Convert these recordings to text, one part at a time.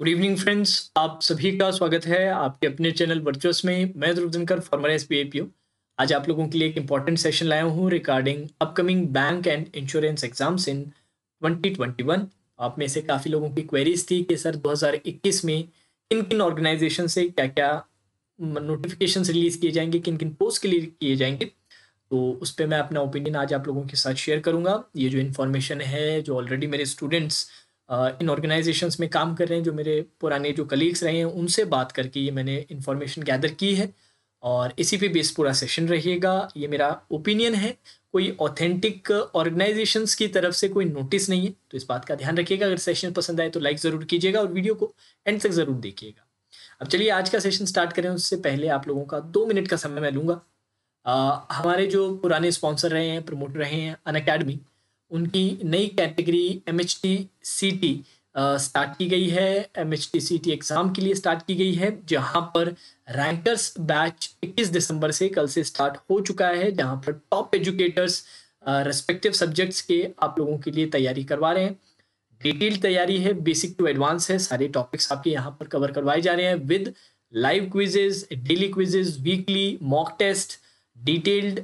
good evening friends आप सभी का स्वागत है आपके अपने चैनल वर्चुअस में मैं Dhruv Dinkar former S B आज आप लोगों के लिए एक इम्पॉर्टेंट सेशन लाया हूँ regarding upcoming bank and insurance exams in 2021 आप में से काफ़ी लोगों की क्वेरीज थी कि सर 2021 में किन किन ऑर्गेनाइजेशन से क्या क्या नोटिफिकेशन रिलीज किए जाएंगे किन किन पोस्ट के लिए किए जाएंगे तो उस पर मैं अपना ओपिनियन आज आप लोगों के साथ शेयर करूंगा ये जो इन्फॉर्मेशन है जो ऑलरेडी मेरे स्टूडेंट्स इन ऑर्गेनाइजेशंस में काम कर रहे हैं जो मेरे पुराने जो कलीग्स रहे हैं उनसे बात करके ये मैंने इन्फॉर्मेशन गैदर की है और इसी पे बेस पूरा सेशन रहेगा ये मेरा ओपिनियन है कोई ऑथेंटिक ऑर्गेनाइजेशंस की तरफ से कोई नोटिस नहीं है तो इस बात का ध्यान रखिएगा अगर सेशन पसंद आए तो लाइक ज़रूर कीजिएगा और वीडियो को एंड तक ज़रूर देखिएगा अब चलिए आज का सेशन स्टार्ट करें उससे पहले आप लोगों का दो मिनट का समय मैं लूँगा हमारे जो पुराने स्पॉन्सर रहे हैं प्रमोटर रहे हैं अन अकेडमी उनकी नई category M H T C T start की गई है M H T C T exam के लिए स्टार्ट की गई है जहां पर रैंकर्स बैच 21 दिसंबर से कल से स्टार्ट हो चुका है जहां पर टॉप एजुकेटर्स रेस्पेक्टिव सब्जेक्ट्स के आप लोगों के लिए तैयारी करवा रहे हैं डिटेल तैयारी है बेसिक टू एडवांस है सारे टॉपिक्स आपके यहाँ पर कवर करवाए जा रहे हैं with live quizzes daily quizzes weekly mock test detailed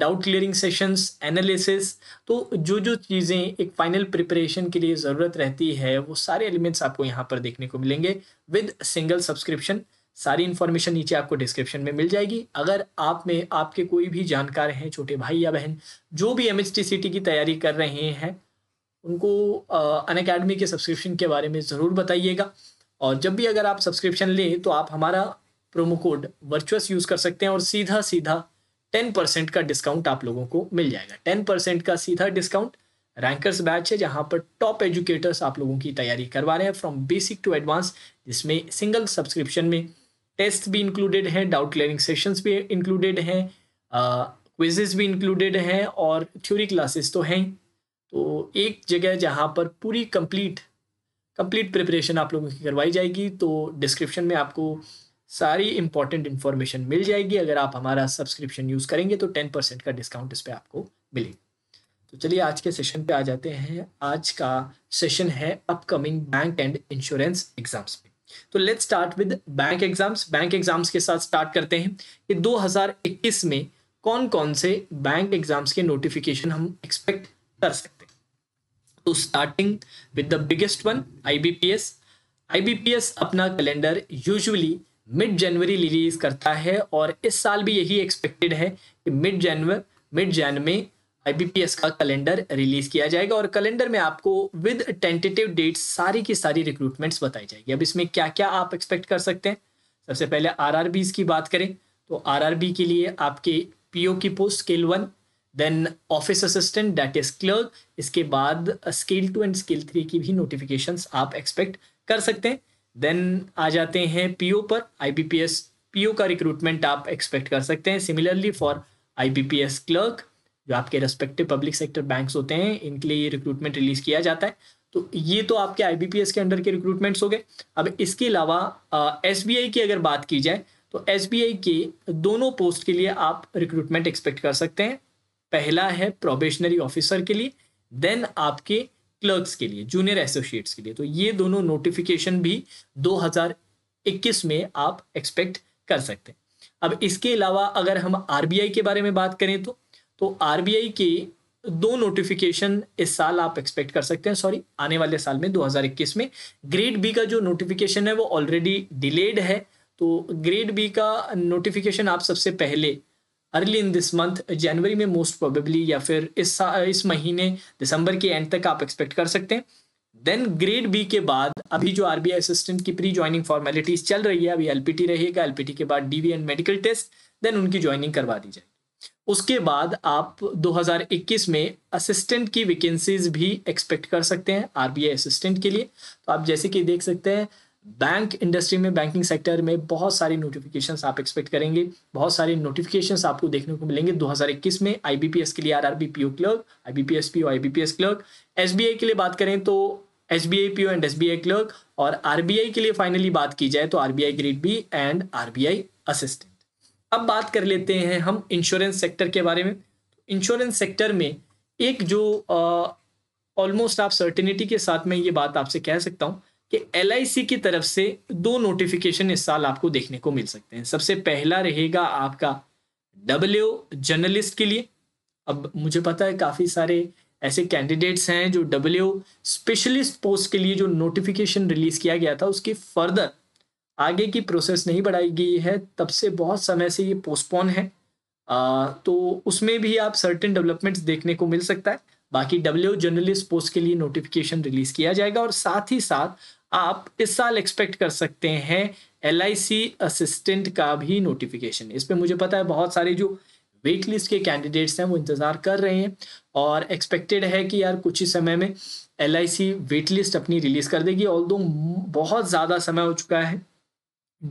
doubt clearing sessions analysis तो जो जो चीज़ें एक फाइनल प्रिपरेशन के लिए ज़रूरत रहती है वो सारे एलिमेंट्स आपको यहाँ पर देखने को मिलेंगे विद सिंगल सब्सक्रिप्शन सारी इन्फॉर्मेशन नीचे आपको डिस्क्रिप्शन में मिल जाएगी अगर आप में आपके कोई भी जानकार हैं छोटे भाई या बहन जो भी एम की तैयारी कर रहे हैं उनको अन अकेडमी के सब्सक्रिप्शन के बारे में ज़रूर बताइएगा और जब भी अगर आप सब्सक्रिप्शन लें तो आप हमारा प्रोमो कोड वर्चुअस यूज़ कर सकते हैं और सीधा सीधा टेन परसेंट का डिस्काउंट आप लोगों को मिल जाएगा टेन परसेंट का सीधा डिस्काउंट रैंकर्स बैच है जहां पर टॉप एजुकेटर्स आप लोगों की तैयारी करवा रहे हैं फ्रॉम बेसिक टू एडवांस जिसमें सिंगल सब्सक्रिप्शन में टेस्ट भी इंक्लूडेड हैं डाउट क्लियरिंग सेशंस भी इंक्लूडेड हैं क्विजेज भी इंक्लूडेड हैं और थ्योरी क्लासेस तो हैं तो एक जगह जहाँ पर पूरी कंप्लीट कंप्लीट प्रिपरेशन आप लोगों की करवाई जाएगी तो डिस्क्रिप्शन में आपको सारी इंपॉर्टेंट इन्फॉर्मेशन मिल जाएगी अगर आप हमारा सब्सक्रिप्शन यूज़ करेंगे तो टेन परसेंट का डिस्काउंट इस पर आपको मिलेगा तो चलिए आज के सेशन पे आ जाते हैं आज का सेशन है upcoming bank and insurance exams पे तो let's start with bank exams bank exams के साथ स्टार्ट करते हैं कि 2021 में कौन कौन से बैंक एग्जाम्स के नोटिफिकेशन हम एक्सपेक्ट कर सकते हैं तो starting with the biggest one I IBPS अपना कैलेंडर यूजुअली मिड जनवरी रिलीज करता है और इस साल भी यही एक्सपेक्टेड है कि मिड जनवर मिड जैन में आई का कैलेंडर रिलीज किया जाएगा और कैलेंडर में आपको विद टेंटेटिव डेट सारी की सारी रिक्रूटमेंट्स बताई जाएगी अब इसमें क्या क्या आप एक्सपेक्ट कर सकते हैं सबसे पहले आर की बात करें तो आर के लिए आपके पीओ की post scale one then office assistant that is clerk इसके बाद scale two and scale three की भी नोटिफिकेशन आप एक्सपेक्ट कर सकते हैं देन आ जाते हैं पीओ पर आईबीपीएस पीओ का रिक्रूटमेंट आप एक्सपेक्ट कर सकते हैं सिमिलरली फॉर आईबीपीएस क्लर्क जो आपके रेस्पेक्टिव पब्लिक सेक्टर बैंक्स होते हैं इनके लिए ये रिक्रूटमेंट रिलीज किया जाता है तो ये तो आपके आईबीपीएस के अंडर के रिक्रूटमेंट्स हो गए अब इसके अलावा एस की अगर बात की जाए तो एस के दोनों पोस्ट के लिए आप रिक्रूटमेंट एक्सपेक्ट कर सकते हैं पहला है प्रोबेशनरी ऑफिसर के लिए देन आपके क्लर्क्स के लिए जूनियर एसोसिएट्स के लिए तो ये दोनों नोटिफिकेशन भी 2021 में आप एक्सपेक्ट कर सकते हैं अब इसके अलावा अगर हम आर के बारे में बात करें तो तो आर के दो नोटिफिकेशन इस साल आप एक्सपेक्ट कर सकते हैं सॉरी आने वाले साल में 2021 में ग्रेड बी का जो नोटिफिकेशन है वो ऑलरेडी डिलेड है तो ग्रेड बी का नोटिफिकेशन आप सबसे पहले अर्ली इन दिस मंथ जनवरी में मोस्ट प्रोबेबली या फिर इस इस महीने दिसंबर के एंड तक आप एक्सपेक्ट कर सकते हैं देन ग्रेड बी के बाद अभी जो आर बी आई असिस्टेंट की प्री ज्वाइनिंग फॉर्मेलिटीज चल रही है अभी एल पी टी रहेगा एल पी टी के बाद D V and medical test then उनकी ज्वाइनिंग करवा दी जाएगी उसके बाद आप 2021 में असिस्टेंट की वैकेंसीज भी एक्सपेक्ट कर सकते हैं आर बी आई असिस्टेंट के लिए तो आप जैसे कि देख सकते हैं बैंक इंडस्ट्री में बैंकिंग सेक्टर में बहुत सारी नोटिफिकेशंस आप एक्सपेक्ट करेंगे बहुत सारे नोटिफिकेशंस आपको देखने को मिलेंगे 2021 में आईबीपीएस के लिए R PO clerk IBPS PO IBPS clerk I के लिए बात करें तो S B I P O and S B I clerk और आर बी आई के लिए फाइनली बात की जाए तो R B I grade B and R B I assistant अब बात कर लेते हैं हम इंश्योरेंस सेक्टर के बारे में इंश्योरेंस सेक्टर में एक जो ऑलमोस्ट आप सर्टिनिटी के साथ में ये बात आपसे कह सकता हूँ कि एल की तरफ से दो नोटिफिकेशन इस साल आपको देखने को मिल सकते हैं सबसे पहला रहेगा आपका डब्ल्यू जर्नलिस्ट के लिए अब मुझे पता है काफ़ी सारे ऐसे कैंडिडेट्स हैं जो डब्ल्यू स्पेशलिस्ट पोस्ट के लिए जो नोटिफिकेशन रिलीज़ किया गया था उसकी फर्दर आगे की प्रोसेस नहीं बढ़ाई गई है तब से बहुत समय से ये पोस्टपोन है आ, तो उसमें भी आप सर्टेन डेवलपमेंट्स देखने को मिल सकता है बाकी डब्ल्यू जर्नलिस्ट पोस्ट के लिए नोटिफिकेशन रिलीज किया जाएगा और साथ ही साथ आप इस साल एक्सपेक्ट कर सकते हैं एल असिस्टेंट का भी नोटिफिकेशन इस पर मुझे पता है बहुत सारे जो वेट लिस्ट के कैंडिडेट्स हैं वो इंतज़ार कर रहे हैं और एक्सपेक्टेड है कि यार कुछ ही समय में एल वेट लिस्ट अपनी रिलीज़ कर देगी ऑल बहुत ज़्यादा समय हो चुका है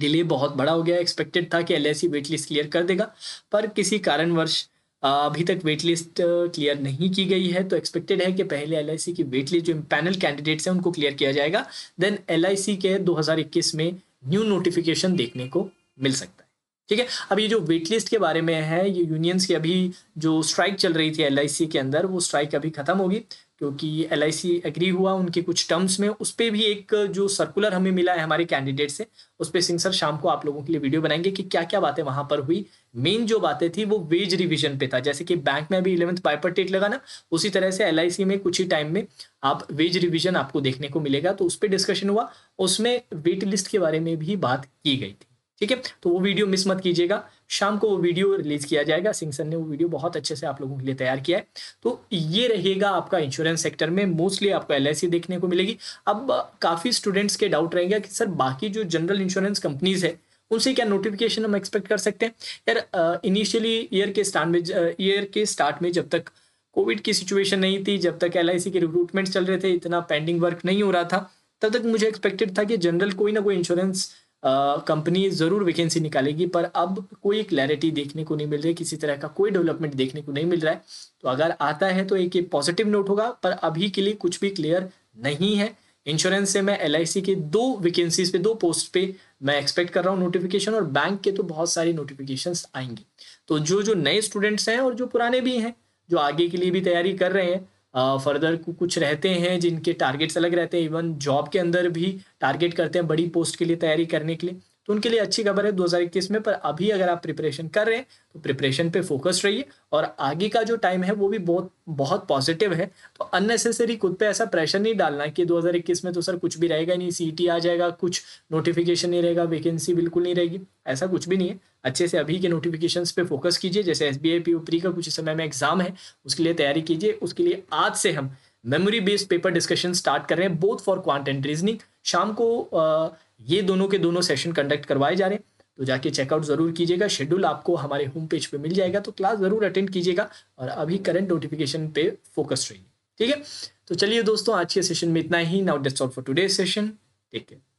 डिले बहुत बड़ा हो गया एक्सपेक्टेड था कि एल वेट लिस्ट क्लियर कर देगा पर किसी कारणवश अभी तक वेट लिस्ट क्लियर नहीं की गई है तो एक्सपेक्टेड है कि पहले एल की वेट लिस्ट जो पैनल कैंडिडेट्स हैं उनको क्लियर किया जाएगा देन एल के 2021 में न्यू नोटिफिकेशन देखने को मिल सकता है ठीक है अब ये जो वेट लिस्ट के बारे में है ये यूनियंस की अभी जो स्ट्राइक चल रही थी एल के अंदर वो स्ट्राइक अभी खत्म होगी क्योंकि एल एग्री हुआ उनके कुछ टर्म्स में उस पर भी एक जो सर्कुलर हमें मिला है हमारे कैंडिडेट से उस पर सिंह सर शाम को आप लोगों के लिए वीडियो बनाएंगे कि क्या क्या बातें वहां पर हुई मेन जो बातें थी वो वेज रिविजन पे था जैसे कि बैंक में अभी इलेवंथ बायपर्टेट लगा ना उसी तरह से एल में कुछ ही टाइम में आप वेज रिविजन आपको देखने को मिलेगा तो उस पर डिस्कशन हुआ उसमें वेट लिस्ट के बारे में भी बात की गई थी ठीक है तो वो वीडियो मिस मत कीजिएगा शाम को वो वीडियो रिलीज किया जाएगा सर ने वो वीडियो बहुत अच्छे से आप लोगों के लिए तैयार किया है तो ये रहेगा आपका इंश्योरेंस सेक्टर में मोस्टली आपको एल देखने को मिलेगी अब काफ़ी स्टूडेंट्स के डाउट रहेंगे कि सर बाकी जो जनरल इंश्योरेंस कंपनीज है उनसे क्या नोटिफिकेशन हम एक्सपेक्ट कर सकते हैं यार इनिशियली ईयर के स्टार्ट में ईयर के स्टार्ट में जब तक कोविड की सिचुएशन नहीं थी जब तक एल के रिक्रूटमेंट चल रहे थे इतना पेंडिंग वर्क नहीं हो रहा था तब तक मुझे एक्सपेक्टेड था कि जनरल कोई ना कोई इंश्योरेंस कंपनी ज़रूर वैकेंसी निकालेगी पर अब कोई क्लैरिटी देखने को नहीं मिल रही किसी तरह का कोई डेवलपमेंट देखने को नहीं मिल रहा है तो अगर आता है तो एक पॉजिटिव नोट होगा पर अभी के लिए कुछ भी क्लियर नहीं है इंश्योरेंस से मैं एल के दो वैकेंसीज पे दो पोस्ट पे मैं एक्सपेक्ट कर रहा हूँ नोटिफिकेशन और बैंक के तो बहुत सारी नोटिफिकेशन आएंगे तो जो जो नए स्टूडेंट्स हैं और जो पुराने भी हैं जो आगे के लिए भी तैयारी कर रहे हैं फर्दर कुछ रहते हैं जिनके टारगेट्स अलग रहते हैं इवन जॉब के अंदर भी टारगेट करते हैं बड़ी पोस्ट के लिए तैयारी करने के लिए तो उनके लिए अच्छी खबर है दो में पर अभी अगर आप प्रिपरेशन कर रहे हैं तो प्रिपरेशन पे फोकस रहिए और आगे का जो टाइम है वो भी बहुत बहुत पॉजिटिव है तो अननेसेसरी खुद पे ऐसा प्रेशर नहीं डालना कि 2021 में तो सर कुछ भी रहेगा नहीं सीटी e आ जाएगा कुछ नोटिफिकेशन नहीं रहेगा वैकेंसी बिल्कुल नहीं रहेगी ऐसा कुछ भी नहीं है अच्छे से अभी के नोटिफिकेशन पे फोकस कीजिए जैसे एस बी e का कुछ समय में एग्जाम है उसके लिए तैयारी कीजिए उसके लिए आज से हम memory based paper discussion start कर रहे हैं both for quant and reasoning शाम को ये दोनों के दोनों सेशन कंडक्ट करवाए जा रहे हैं तो जाके चेकआउट ज़रूर कीजिएगा शेड्यूल आपको हमारे होम पेज पे मिल जाएगा तो क्लास ज़रूर अटेंड कीजिएगा और अभी करंट नोटिफिकेशन पे फोकस रहिए ठीक है तो चलिए दोस्तों आज के सेशन में इतना ही now that's all for today session take care